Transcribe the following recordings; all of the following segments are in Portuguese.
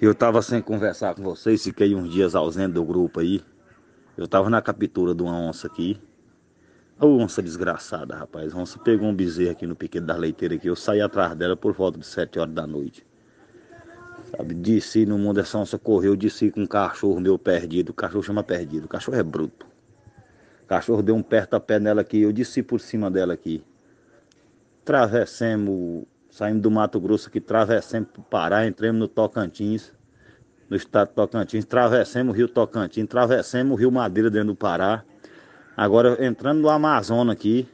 Eu tava sem conversar com vocês, fiquei uns dias ausente do grupo aí. Eu tava na captura de uma onça aqui. A onça desgraçada, rapaz. A onça pegou um bezerro aqui no pequeno da leiteira aqui. Eu saí atrás dela por volta de 7 horas da noite. Sabe, Disse no mundo, essa onça correu, Disse com um cachorro meu perdido. O cachorro chama perdido, o cachorro é bruto. O cachorro deu um perto a pé nela aqui, eu disse por cima dela aqui. Travessemos saímos do Mato Grosso que travessamos para o Pará, entramos no Tocantins, no estado do Tocantins, travessemos o rio Tocantins, travessemos o rio Madeira dentro do Pará. Agora entrando no Amazonas aqui,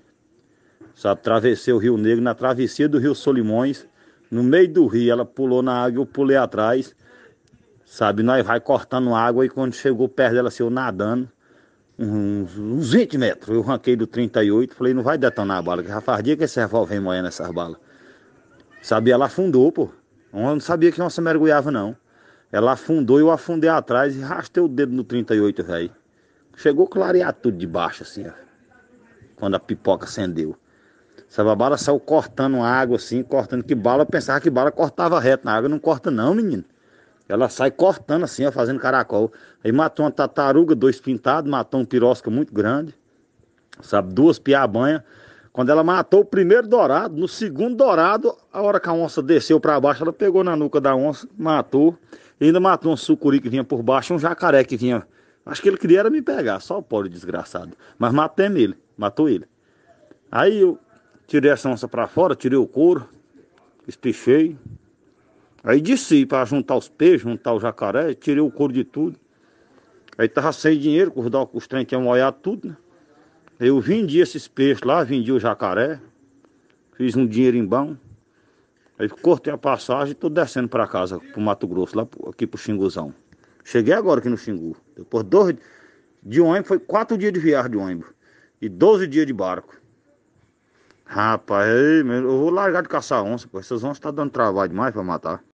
sabe, travessei o Rio Negro na travessia do Rio Solimões, no meio do rio, ela pulou na água, eu pulei atrás, sabe, nós vai cortando água e quando chegou perto dela, assim, eu nadando, uns, uns 20 metros, eu ranquei do 38, falei, não vai detonar a bala, que já faz dia que esse revólver moendo essas balas. Sabia? ela afundou, pô. Eu não sabia que nossa mergulhava, não. Ela afundou, e eu afundei atrás e rastei o dedo no 38, velho. Chegou a clarear tudo de baixo, assim, ó. Quando a pipoca acendeu. Sabe, a bala saiu cortando a água, assim, cortando. Que bala, eu pensava que bala cortava reto na água. Não corta não, menino. Ela sai cortando assim, ó, fazendo caracol. Aí matou uma tartaruga, dois pintados, matou um pirosca muito grande. Sabe, duas piabanhas. Quando ela matou o primeiro dourado, no segundo dourado, a hora que a onça desceu para baixo, ela pegou na nuca da onça, matou. E ainda matou um sucuri que vinha por baixo, um jacaré que vinha. Acho que ele queria era me pegar, só o pobre desgraçado. Mas matei ele, matou ele. Aí eu tirei essa onça para fora, tirei o couro, espichei. Aí desci para juntar os peixes, juntar o jacaré, tirei o couro de tudo. Aí tava sem dinheiro, com os trem tinha molhado tudo, né? Eu vendi esses peixes lá, vendi o jacaré, fiz um dinheiro em bom. Aí cortei a passagem e tô descendo para casa, pro Mato Grosso, lá aqui pro Xinguzão. Cheguei agora aqui no Xingu. Depois dois de ônibus, foi quatro dias de viagem de ônibus. E doze dias de barco. Rapaz, eu vou largar de caçar onça, pô. Essas onças tá dando trabalho demais para matar.